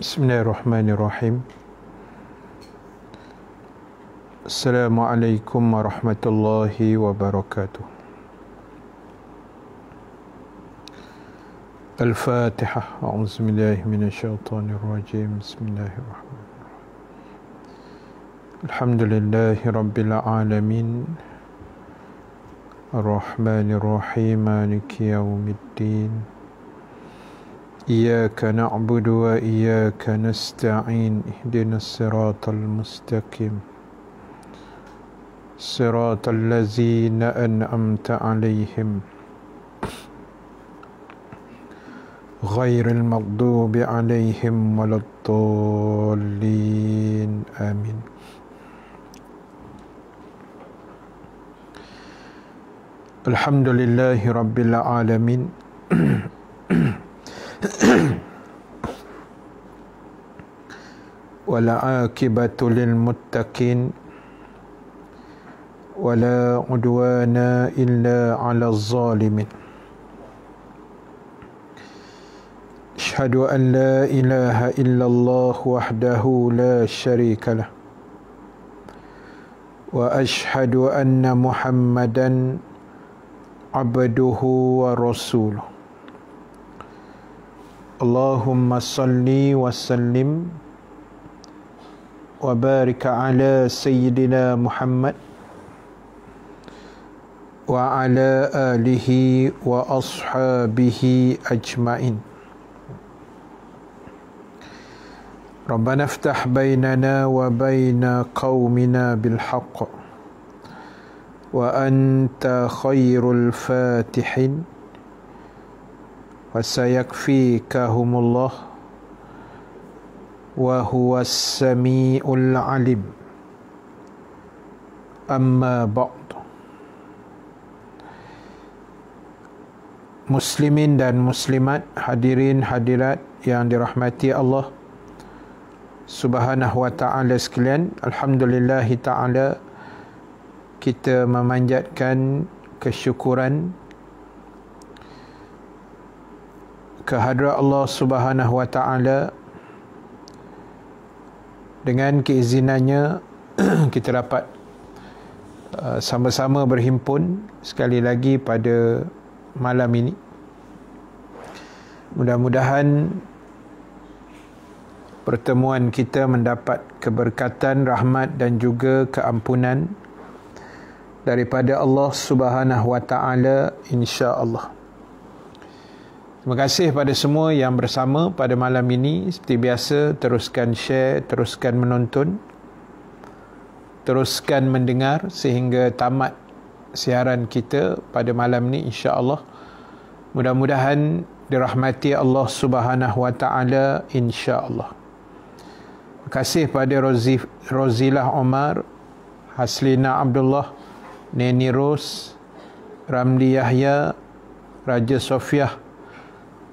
بسم الله الرحمن الرحيم السلام عليكم ورحمة الله وبركاته الفاتحة أعوذ بالله من الشيطان الرجيم بسم الله الرحمن الرحيم الحمد لله رب العالمين الرحمن الرحيم مالك يوم الدين إياك نعبد وإياك نستعين اهدنا الصراط المستقيم صراط الذين أنعمت عليهم غير المغضوب عليهم ولا الضالين آمين الحمد لله رب العالمين والعاقبه للمتقين ولا عدوان الا على الظالمين اشهد ان لا اله الا الله وحده لا شريك له واشهد ان محمدا عبده ورسوله اللهم صل وسلم وبارك على سيدنا محمد وعلى آله وأصحابه أجمعين ربنا افتح بيننا وبين قومنا بالحق وأنت خير الفاتحين wasayakfikahumullah wa huwas samiul alim amma ba'd muslimin dan muslimat hadirin hadirat yang dirahmati Allah subhanahu wa ta'ala sekalian Alhamdulillahi ta'ala kita memanjatkan kesyukuran kehadrat Allah Subhanahu Wa Taala dengan keizinannya kita dapat uh, sama-sama berhimpun sekali lagi pada malam ini. Mudah-mudahan pertemuan kita mendapat keberkatan, rahmat dan juga keampunan daripada Allah Subhanahu Wa Taala insya-Allah. Terima kasih pada semua yang bersama pada malam ini. Seperti biasa, teruskan share, teruskan menonton. Teruskan mendengar sehingga tamat siaran kita pada malam ini insya-Allah. Mudah-mudahan dirahmati Allah Subhanahu wa taala insya-Allah. Terima kasih pada Rozi Rozilah Omar, Haslina Abdullah, Neni Ros, Ramli Yahya, Raja Sofiah,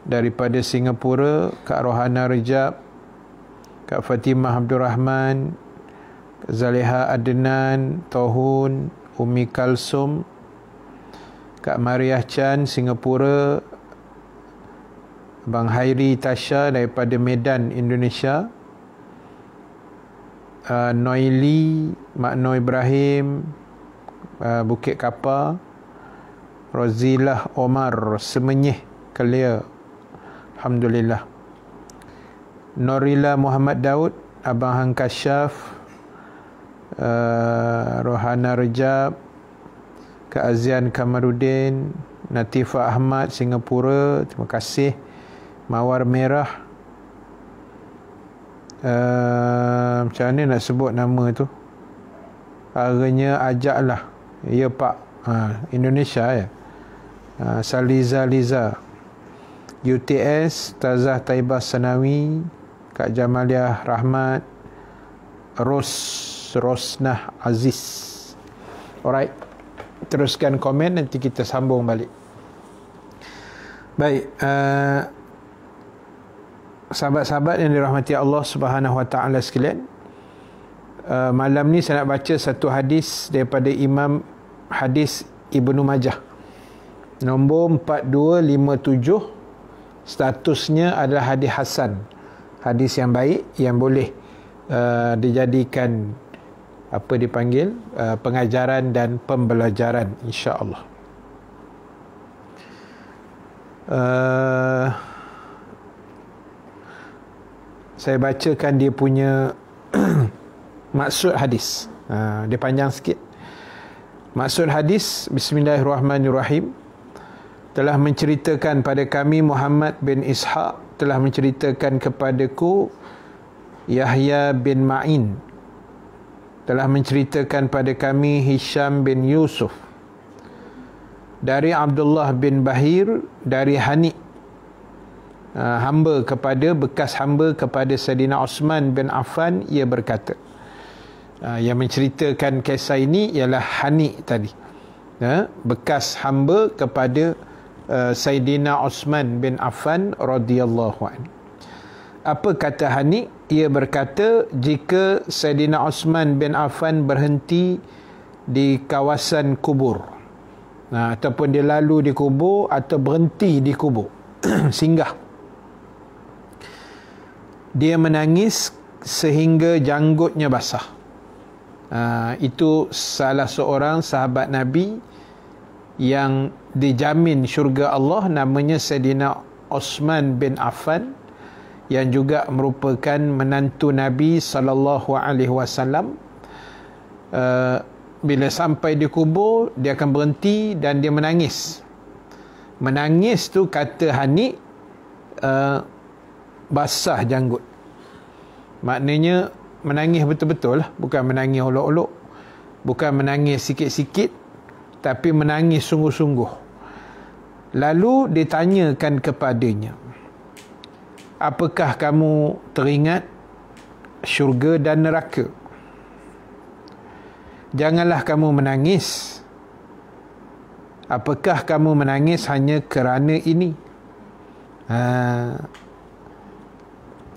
daripada Singapura Kak Rohana Rejab Kak Fatimah Abdul Rahman Zaliha Adnan Tohun Umi Kalsum Kak Mariah Chan Singapura Bang Hairi Tasha daripada Medan Indonesia uh, Noili Mak Noi Ibrahim uh, Bukit Kapar Rozilah Omar Semenyih Clear Alhamdulillah Norila Muhammad Daud Abang Hang Kasyaf uh, eh, Rohana Rejab Kak Azian Kamarudin Natifa Ahmad Singapura Terima kasih Mawar Merah uh, Macam mana nak sebut nama tu Harganya ajaklah Ya Pak uh, Indonesia ya uh, Saliza Liza, Liza. UTS Tazah Taibah Sanawi Kak Jamaliah Rahmat Ros Rosnah Aziz Alright Teruskan komen nanti kita sambung balik Baik uh, Sahabat-sahabat yang dirahmati Allah Subhanahu Wa Taala sekalian uh, Malam ni saya nak baca satu hadis Daripada Imam Hadis Ibnu Majah Nombor 4257 statusnya adalah hadis hasan hadis yang baik yang boleh uh, dijadikan apa dipanggil uh, pengajaran dan pembelajaran insyaallah uh, saya bacakan dia punya maksud hadis. Uh, dia panjang sikit. Maksud hadis, Bismillahirrahmanirrahim telah menceritakan pada kami Muhammad bin Ishaq telah menceritakan kepadaku Yahya bin Ma'in telah menceritakan pada kami Hisham bin Yusuf dari Abdullah bin Bahir dari Hani uh, hamba kepada bekas hamba kepada Saidina Osman bin Affan ia berkata uh, yang menceritakan kisah ini ialah Hani tadi uh, bekas hamba kepada Uh, Saidina Osman bin Affan radhiyallahu an. Apa kata Hani? Ia berkata jika Saidina Osman bin Affan berhenti di kawasan kubur. Nah, ataupun dia lalu di kubur atau berhenti di kubur. Singgah. Dia menangis sehingga janggutnya basah. Uh, itu salah seorang sahabat Nabi yang dijamin syurga Allah namanya Sayyidina Osman bin Affan yang juga merupakan menantu Nabi sallallahu alaihi wasallam uh, bila sampai di kubur dia akan berhenti dan dia menangis menangis tu kata Hani uh, basah janggut maknanya menangis betul-betul lah. bukan menangis olok-olok bukan menangis sikit-sikit tapi menangis sungguh-sungguh Lalu ditanyakan kepadanya, apakah kamu teringat syurga dan neraka? Janganlah kamu menangis. Apakah kamu menangis hanya kerana ini? Ha.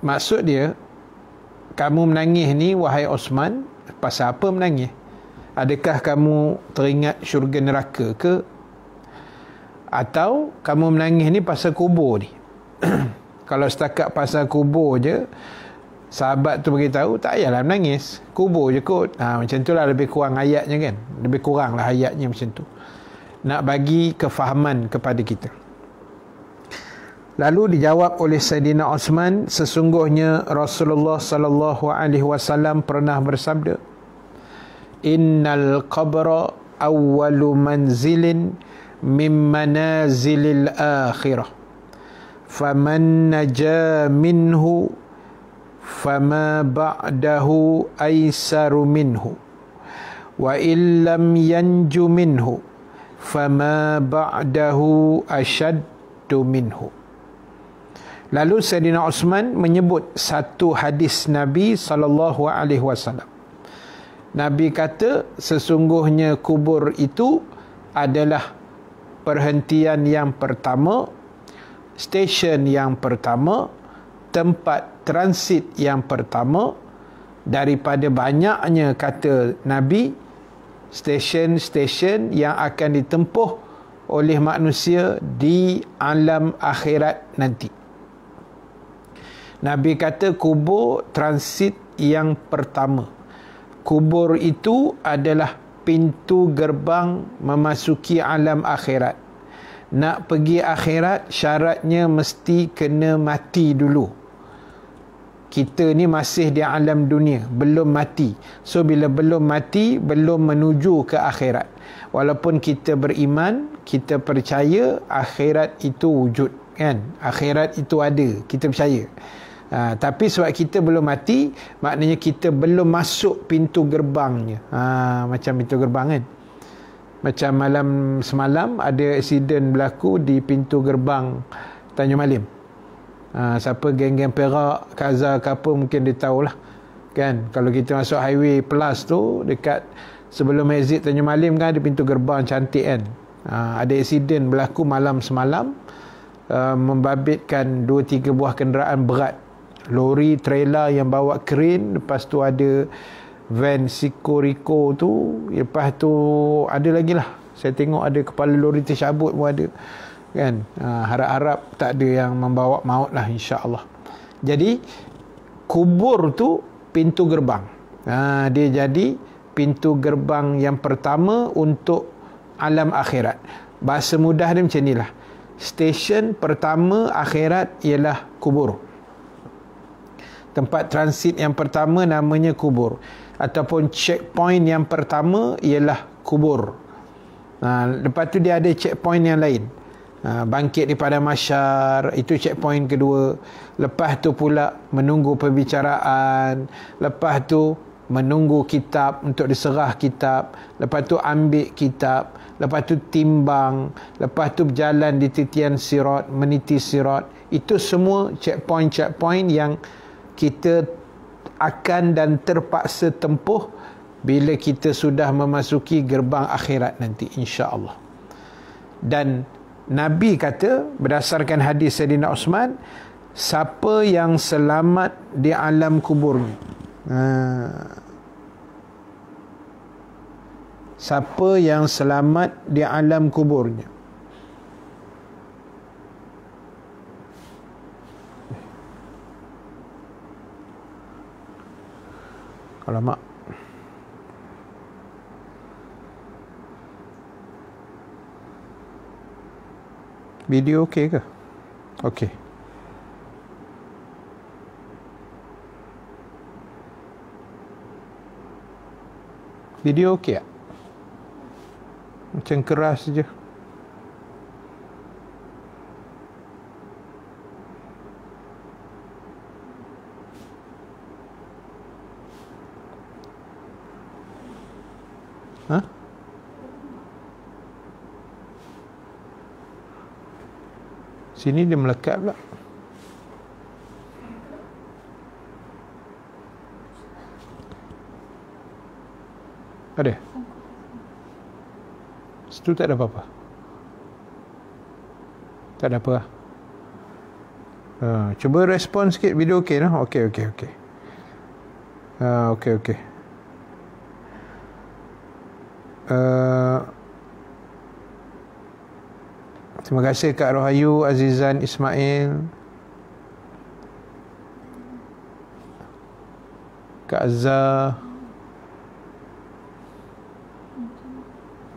Maksud dia, kamu menangis ni wahai Osman, pasal apa menangis? Adakah kamu teringat syurga neraka ke atau kamu menangis ni pasal kubur ni kalau setakat pasal kubur je sahabat tu beritahu tak payahlah menangis kubur je kot ha, macam tu lah lebih kurang ayatnya kan lebih kurang lah ayatnya macam tu nak bagi kefahaman kepada kita Lalu dijawab oleh Sayyidina Osman, sesungguhnya Rasulullah sallallahu alaihi wasallam pernah bersabda, "Innal qabra awwalu manzilin min manazilil akhirah faman naja minhu fama ba'dahu aisaru minhu wa illam yanju minhu fama ba'dahu ashaddu minhu Lalu Sayyidina Osman menyebut satu hadis Nabi sallallahu alaihi wasallam. Nabi kata sesungguhnya kubur itu adalah perhentian yang pertama, stesen yang pertama, tempat transit yang pertama daripada banyaknya kata Nabi stesen-stesen yang akan ditempuh oleh manusia di alam akhirat nanti. Nabi kata kubur transit yang pertama. Kubur itu adalah pintu gerbang memasuki alam akhirat. Nak pergi akhirat syaratnya mesti kena mati dulu. Kita ni masih di alam dunia, belum mati. So bila belum mati, belum menuju ke akhirat. Walaupun kita beriman, kita percaya akhirat itu wujud, kan? Akhirat itu ada, kita percaya. Ha, tapi sebab kita belum mati, maknanya kita belum masuk pintu gerbangnya. Ha, macam pintu gerbang kan? Macam malam semalam ada aksiden berlaku di pintu gerbang Tanjung Malim. Ha, siapa geng-geng perak, kaza ke apa mungkin dia tahulah. Kan? Kalau kita masuk highway plus tu dekat sebelum exit Tanjung Malim kan ada pintu gerbang cantik kan? Ha, ada aksiden berlaku malam semalam uh, membabitkan dua tiga buah kenderaan berat lori trailer yang bawa kren lepas tu ada van Siko Rico tu lepas tu ada lagi lah saya tengok ada kepala lori tercabut pun ada kan ha, harap-harap tak ada yang membawa maut lah insyaAllah jadi kubur tu pintu gerbang ha, dia jadi pintu gerbang yang pertama untuk alam akhirat bahasa mudah dia macam ni lah stesen pertama akhirat ialah kubur Tempat transit yang pertama namanya kubur ataupun checkpoint yang pertama ialah kubur. Ha, lepas tu dia ada checkpoint yang lain. Ha, bangkit pada masyar, itu checkpoint kedua. Lepas tu pula menunggu perbicaraan. Lepas tu menunggu kitab untuk diserah kitab. Lepas tu ambil kitab. Lepas tu timbang. Lepas tu berjalan di titian sirat, meniti sirat. Itu semua checkpoint-checkpoint yang kita akan dan terpaksa tempuh bila kita sudah memasuki gerbang akhirat nanti insya-Allah. Dan Nabi kata berdasarkan hadis Saidina Osman siapa yang selamat di alam kuburnya. Ha. Siapa yang selamat di alam kuburnya. Hmm. Alamak. Video okey ke? Okey. Video okey tak? Macam keras je. Sini dia melekat pula. Ada? Situ tak ada apa-apa. Tak ada apa lah. Uh, cuba respon sikit video okey lah. Okey, okey, okey. Uh, ah, okey, okey. Uh, ah, Terima kasih Kak Rohayu, Azizan, Ismail. Kak Azhar.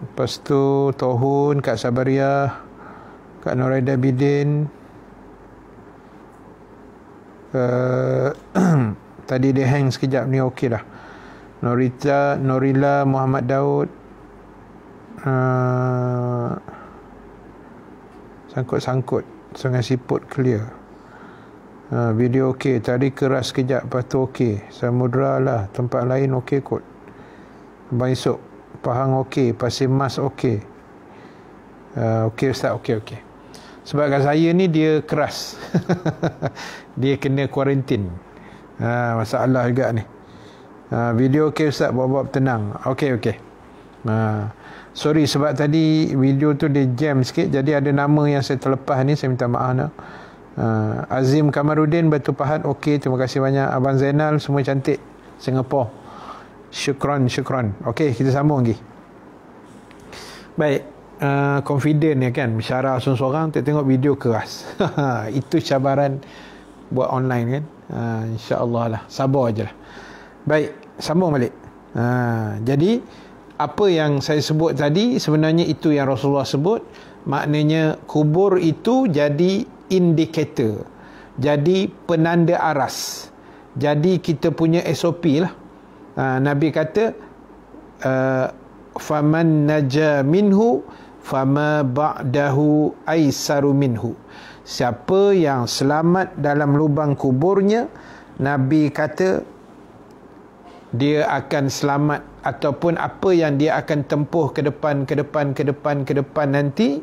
Lepas tu Tohun, Kak Sabaria, Kak Noraida Bidin. Uh, tadi dia hang sekejap ni okey dah. Norita, Norila, Muhammad Daud. Uh, sangkut-sangkut sungai siput clear ha, video okey tadi keras kejap lepas tu okey samudera lah tempat lain okey kot abang esok pahang okey pasir mas okey uh, okey ustaz okey okey sebab kat saya ni dia keras dia kena kuarantin ha, masalah juga ni ha, video okey ustaz buat-buat tenang okey okey Ha. Sorry sebab tadi video tu dia jam sikit. Jadi ada nama yang saya terlepas ni. Saya minta maaf nak. Ha. Azim Kamarudin, Batu Pahat. Okey, terima kasih banyak. Abang Zainal, semua cantik. Singapore. Syukran, syukran. Okey, kita sambung lagi. Baik. Uh, confident ya kan bicara seorang-seorang tengok, tengok video keras itu cabaran buat online kan uh, insyaAllah lah sabar je lah baik sambung balik uh, jadi jadi apa yang saya sebut tadi sebenarnya itu yang Rasulullah sebut maknanya kubur itu jadi indikator jadi penanda aras jadi kita punya SOP lah ha, Nabi kata ah, faman naja minhu fama ba'dahu aisaru minhu siapa yang selamat dalam lubang kuburnya Nabi kata dia akan selamat ataupun apa yang dia akan tempuh ke depan ke depan ke depan ke depan nanti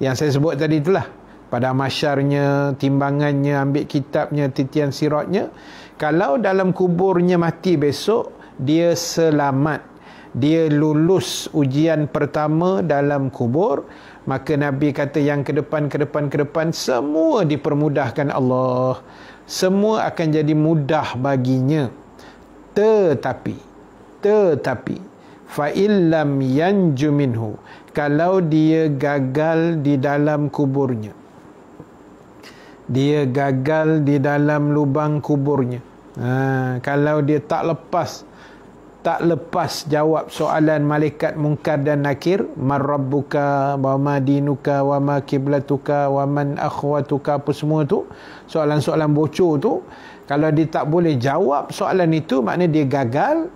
yang saya sebut tadi itulah pada masyarnya timbangannya ambil kitabnya titian siratnya kalau dalam kuburnya mati besok dia selamat dia lulus ujian pertama dalam kubur maka nabi kata yang ke depan ke depan ke depan semua dipermudahkan Allah semua akan jadi mudah baginya tetapi tetapi fa illam yanju minhu kalau dia gagal di dalam kuburnya dia gagal di dalam lubang kuburnya ha, kalau dia tak lepas tak lepas jawab soalan malaikat munkar dan nakir marabbuka, rabbuka wa ma dinuka wa ma kiblatuka wa man akhwatuka apa semua tu soalan-soalan bocor tu kalau dia tak boleh jawab soalan itu maknanya dia gagal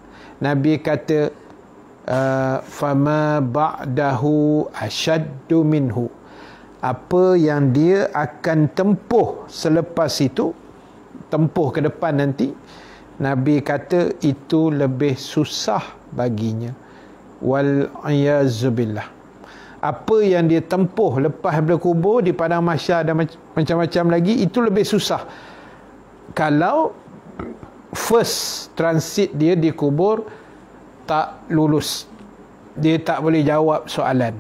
Nabi kata ah, fama ba'dahu ashaddu minhu apa yang dia akan tempuh selepas itu tempuh ke depan nanti nabi kata itu lebih susah baginya wal ayazubillah apa yang dia tempuh lepas daripada kubur di padang mahsyar dan macam-macam lagi itu lebih susah kalau first transit dia di kubur tak lulus dia tak boleh jawab soalan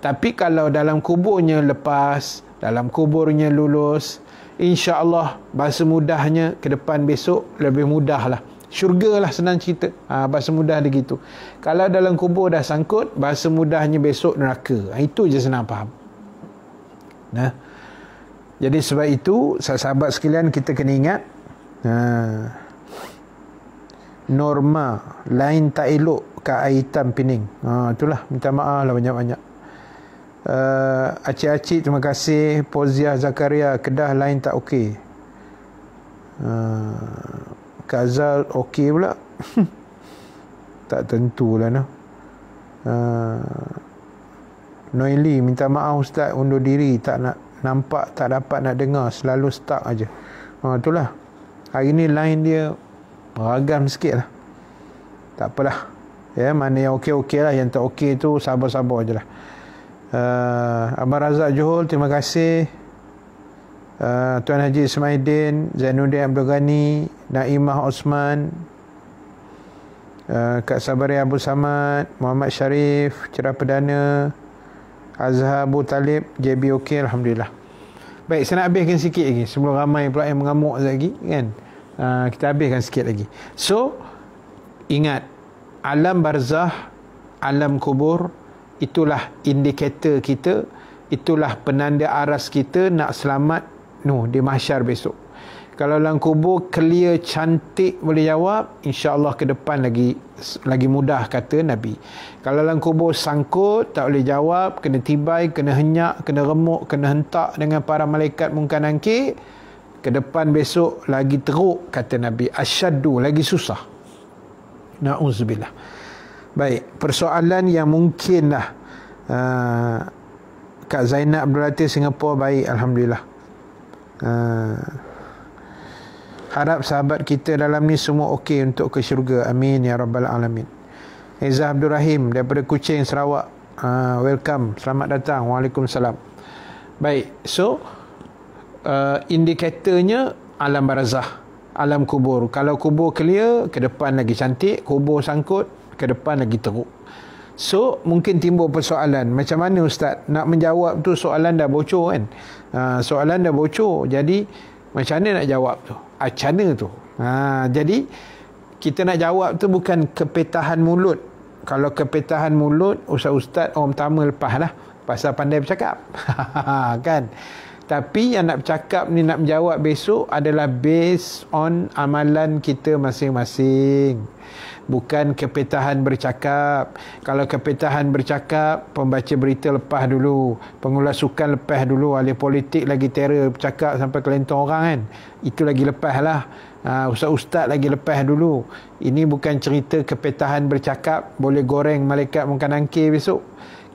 tapi kalau dalam kuburnya lepas dalam kuburnya lulus Insya Allah bahasa mudahnya ke depan besok lebih mudah lah. syurga lah senang cerita ha, bahasa mudah dia gitu kalau dalam kubur dah sangkut bahasa mudahnya besok neraka ha, itu je senang faham nah jadi sebab itu sahabat sekalian kita kena ingat nah ha, norma lain tak elok ke Aitam Pening. Ha, itulah minta maaf lah banyak-banyak. Uh, Acik-acik terima kasih. Poziah Zakaria, Kedah lain tak okey. Uh, Kazal okey pula. tak tentulah noh. Uh, Noili minta maaf ustaz undur diri tak nak nampak tak dapat nak dengar selalu stuck aja. Ha itulah. Hari ni line dia beragam sikit lah tak apalah ya mana yang okey okey lah yang tak okey tu sabar-sabar je lah uh, Abang Razak Johol, terima kasih uh, Tuan Haji Ismaidin Zainuddin Abdul Ghani Naimah Osman uh, Kak Sabari Abu Samad Muhammad Sharif Cerah Perdana Azhar Abu Talib JB okey Alhamdulillah Baik, saya nak habiskan sikit lagi sebelum ramai pula yang mengamuk lagi, kan? Ah, kita habiskan sikit lagi. So, ingat. Alam barzah, alam kubur, itulah indikator kita. Itulah penanda aras kita nak selamat. Nuh, no, di mahsyar besok. Kalau alam kubur clear, cantik boleh jawab, insyaAllah ke depan lagi lagi mudah kata Nabi. Kalau alam kubur sangkut, tak boleh jawab, kena tibai, kena henyak, kena remuk, kena hentak dengan para malaikat mungkan angkir, ke depan besok lagi teruk kata Nabi asyaddu lagi susah na'uzubillah baik persoalan yang mungkin lah uh, Kak Zainab berarti Singapura baik Alhamdulillah uh, harap sahabat kita dalam ni semua okey untuk ke syurga amin ya rabbal alamin Izzah Abdul Rahim daripada Kuching Sarawak uh, welcome selamat datang Waalaikumsalam baik so uh, indikatornya alam barazah, alam kubur. Kalau kubur clear, ke depan lagi cantik, kubur sangkut, ke depan lagi teruk. So, mungkin timbul persoalan. Macam mana Ustaz nak menjawab tu soalan dah bocor kan? Uh, soalan dah bocor. Jadi, macam mana nak jawab tu? Ah, Acana tu? Ha, jadi, kita nak jawab tu bukan kepetahan mulut. Kalau kepetahan mulut, Ustaz-Ustaz orang pertama lepas lah. Pasal pandai bercakap. Ha, kan? Tapi yang nak bercakap ni nak menjawab besok adalah based on amalan kita masing-masing. Bukan kepetahan bercakap. Kalau kepetahan bercakap, pembaca berita lepas dulu. Pengulas sukan lepas dulu. Ahli politik lagi terror bercakap sampai kelentong orang kan. Itu lagi lepas lah. Ha, ustaz-ustaz lagi lepas dulu. Ini bukan cerita kepetahan bercakap. Boleh goreng malaikat mungkin angkir besok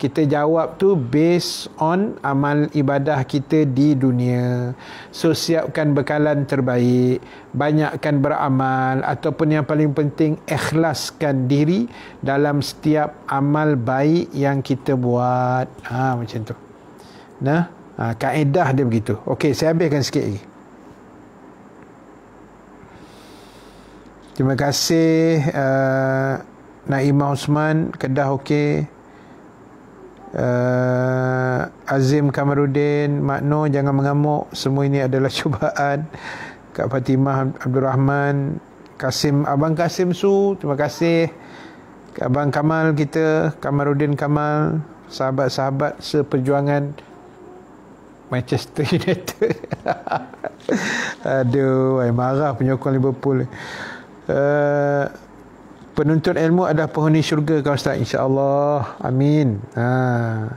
kita jawab tu based on amal ibadah kita di dunia. So siapkan bekalan terbaik, banyakkan beramal ataupun yang paling penting ikhlaskan diri dalam setiap amal baik yang kita buat. Ha macam tu. Nah, ha, kaedah dia begitu. Okey, saya habiskan sikit lagi. Terima kasih uh, eh, Naimah Osman, Kedah okey uh, Azim Kamarudin Makno jangan mengamuk semua ini adalah cubaan Kak Fatimah Abdul Rahman Kasim Abang Kasim Su terima kasih Abang Kamal kita Kamarudin Kamal sahabat-sahabat seperjuangan Manchester United. Aduh, ay, marah penyokong Liverpool. Uh, penuntut ilmu adalah penghuni syurga kan ustaz insyaallah amin ha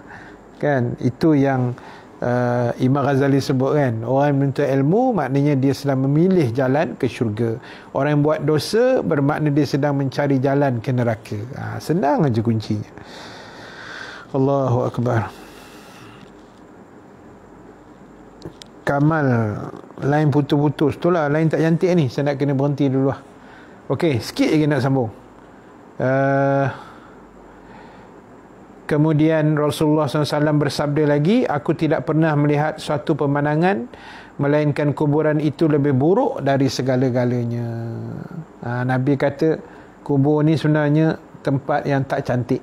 kan itu yang uh, Imam Ghazali sebut kan orang yang menuntut ilmu maknanya dia sedang memilih jalan ke syurga orang yang buat dosa bermakna dia sedang mencari jalan ke neraka ha, senang aja kuncinya Allahu akbar Kamal lain putus-putus itulah lain tak cantik ni saya nak kena berhenti dulu lah Okey, sikit lagi nak sambung. Uh, kemudian Rasulullah SAW bersabda lagi, aku tidak pernah melihat suatu pemandangan melainkan kuburan itu lebih buruk dari segala-galanya. Uh, Nabi kata, kubur ni sebenarnya tempat yang tak cantik.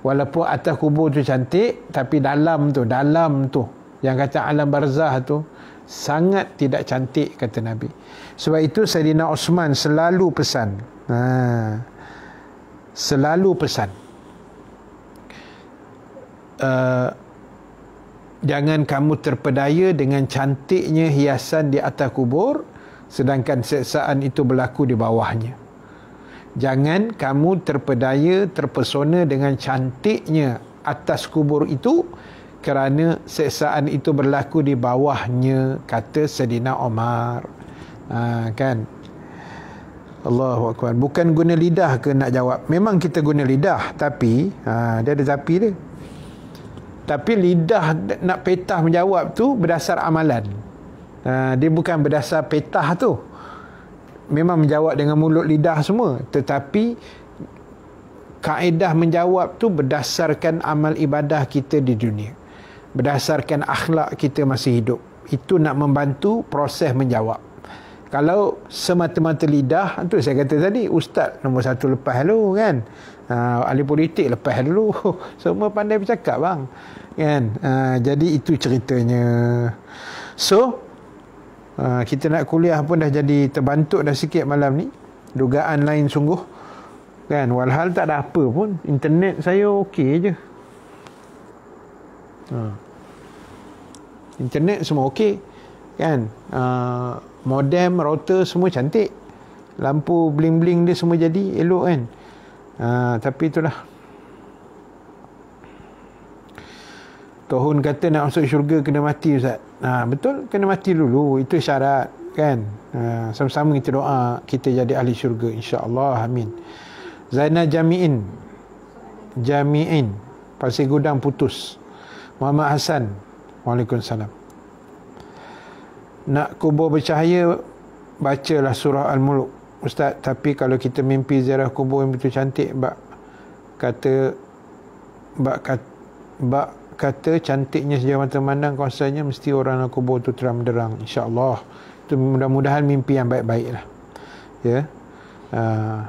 Walaupun atas kubur tu cantik, tapi dalam tu, dalam tu, yang kata alam barzah tu, sangat tidak cantik, kata Nabi. Sebab itu, Sayyidina Osman selalu pesan. Haa selalu pesan uh, jangan kamu terpedaya dengan cantiknya hiasan di atas kubur sedangkan seksaan itu berlaku di bawahnya jangan kamu terpedaya terpesona dengan cantiknya atas kubur itu kerana seksaan itu berlaku di bawahnya kata Sedina Omar ha, kan Allahu Akbar. Bukan guna lidah ke nak jawab. Memang kita guna lidah tapi ha, dia ada zapi dia. Tapi lidah nak petah menjawab tu berdasar amalan. Ha, dia bukan berdasar petah tu. Memang menjawab dengan mulut lidah semua. Tetapi kaedah menjawab tu berdasarkan amal ibadah kita di dunia. Berdasarkan akhlak kita masih hidup. Itu nak membantu proses menjawab kalau semata-mata lidah ha, tu saya kata tadi ustaz nombor satu lepas dulu kan uh, ahli politik lepas dulu semua pandai bercakap bang kan uh, jadi itu ceritanya so uh, kita nak kuliah pun dah jadi terbantuk dah sikit malam ni dugaan lain sungguh kan walhal tak ada apa pun internet saya okey je ha. internet semua okey kan uh, modem, router semua cantik. Lampu bling-bling dia semua jadi elok kan. Uh, tapi itulah. Tuhun kata nak masuk syurga kena mati Ustaz. Ha, betul kena mati dulu. Itu syarat kan. Ha, sama-sama kita doa kita jadi ahli syurga. InsyaAllah. Amin. Zainal Jami'in. Jami'in. Pasir Gudang putus. Muhammad Hassan. Waalaikumsalam nak kubur bercahaya bacalah surah al-muluk ustaz tapi kalau kita mimpi ziarah kubur yang begitu cantik bak kata bak kat, bak kata cantiknya sejauh mata memandang kuasanya mesti orang nak kubur tu terang derang insyaallah Tu mudah-mudahan mimpi yang baik baiklah ya yeah. uh.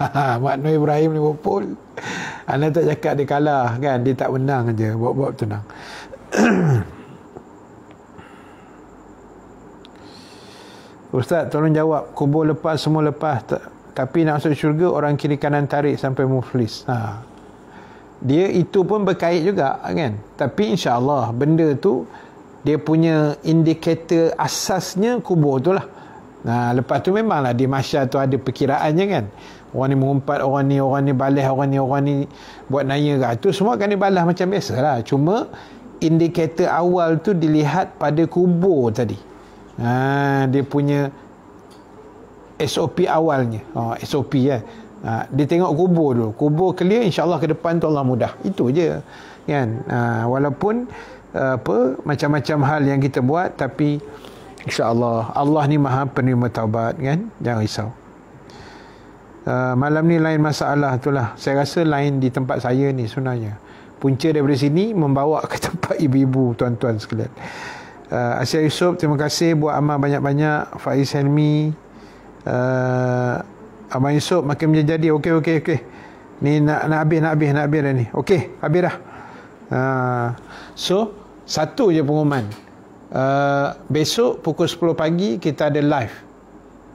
Maknu Ibrahim ni pul Anak tak cakap dia kalah kan Dia tak menang aja. Buat-buat tenang Ustaz tolong jawab kubur lepas semua lepas tak, tapi nak masuk syurga orang kiri kanan tarik sampai muflis. Ha. Dia itu pun berkait juga kan. Tapi insya-Allah benda tu dia punya indikator asasnya kubur tu lah. Nah, ha, lepas tu memanglah di masyarakat tu ada perkiraannya kan. Orang ni mengumpat, orang ni, orang ni balas, orang ni, orang ni buat naya ke. tu semua akan dibalas macam biasa lah. Cuma indikator awal tu dilihat pada kubur tadi ha, dia punya SOP awalnya ha, SOP ya ha, dia tengok kubur dulu kubur clear insyaAllah ke depan tu Allah mudah itu je kan ha, walaupun apa macam-macam hal yang kita buat tapi insyaAllah Allah ni maha penerima taubat kan jangan risau Uh, malam ni lain masalah tu lah. Saya rasa lain di tempat saya ni sebenarnya. Punca daripada sini membawa ke tempat ibu-ibu tuan-tuan sekalian uh, Asia Yusof terima kasih buat Amar banyak-banyak Faiz Helmi uh, Amar Yusof makin menjadi okey okey okey ni nak nak habis nak habis nak habis dah ni okey habis dah uh, so satu je pengumuman uh, besok pukul 10 pagi kita ada live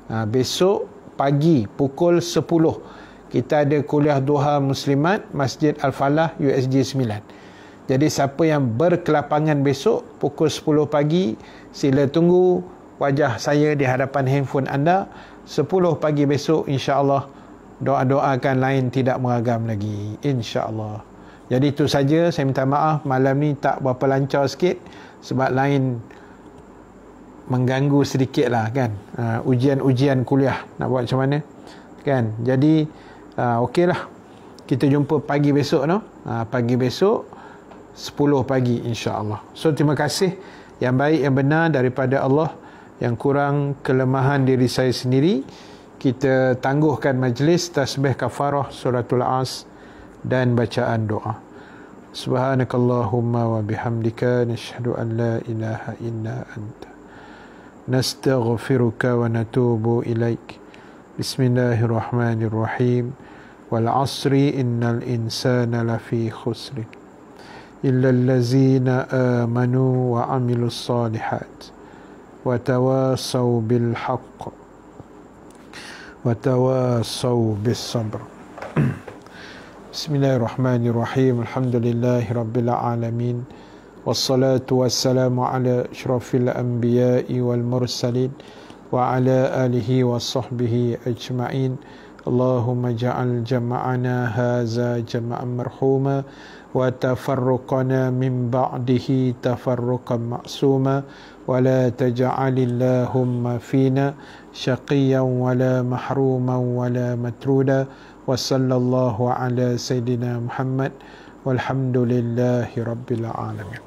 uh, besok pagi pukul 10 kita ada kuliah duha muslimat Masjid Al-Falah USG 9 jadi siapa yang berkelapangan besok pukul 10 pagi, sila tunggu wajah saya di hadapan handphone anda. 10 pagi besok insya-Allah doa-doakan lain tidak mengagam lagi insya-Allah. Jadi itu saja saya minta maaf malam ni tak berapa lancar sikit sebab lain mengganggu sedikit lah kan uh, ujian-ujian kuliah nak buat macam mana kan jadi uh, okey lah kita jumpa pagi besok no uh, pagi besok 10 pagi insya-Allah. So terima kasih yang baik yang benar daripada Allah yang kurang kelemahan diri saya sendiri kita tangguhkan majlis tasbih kafarah suratul as dan bacaan doa. Subhanakallahumma wa bihamdika nashhadu an la ilaha illa anta nastaghfiruka wa natubu ilaik. Bismillahirrahmanirrahim. Wal asri innal insana lafi khusr. إلا الذين آمنوا وعملوا الصالحات وتواصوا بالحق وتواصوا بالصبر بسم الله الرحمن الرحيم الحمد لله رب العالمين والصلاة والسلام على أشرف الأنبياء والمرسلين وعلى آله وصحبه أجمعين اللهم اجعل جمعنا هذا جمعا مرحوما وتفرقنا من بعده تفرقا معصوما ولا تجعل اللهم فينا شقيا ولا محروما ولا مترودا وصلى الله على سيدنا محمد والحمد لله رب العالمين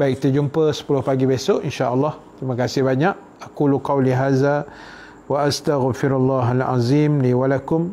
Baik, kita jumpa 10 pagi besok insya-Allah. Terima kasih banyak. Aku lu qauli haza wa astaghfirullahal azim li wa lakum.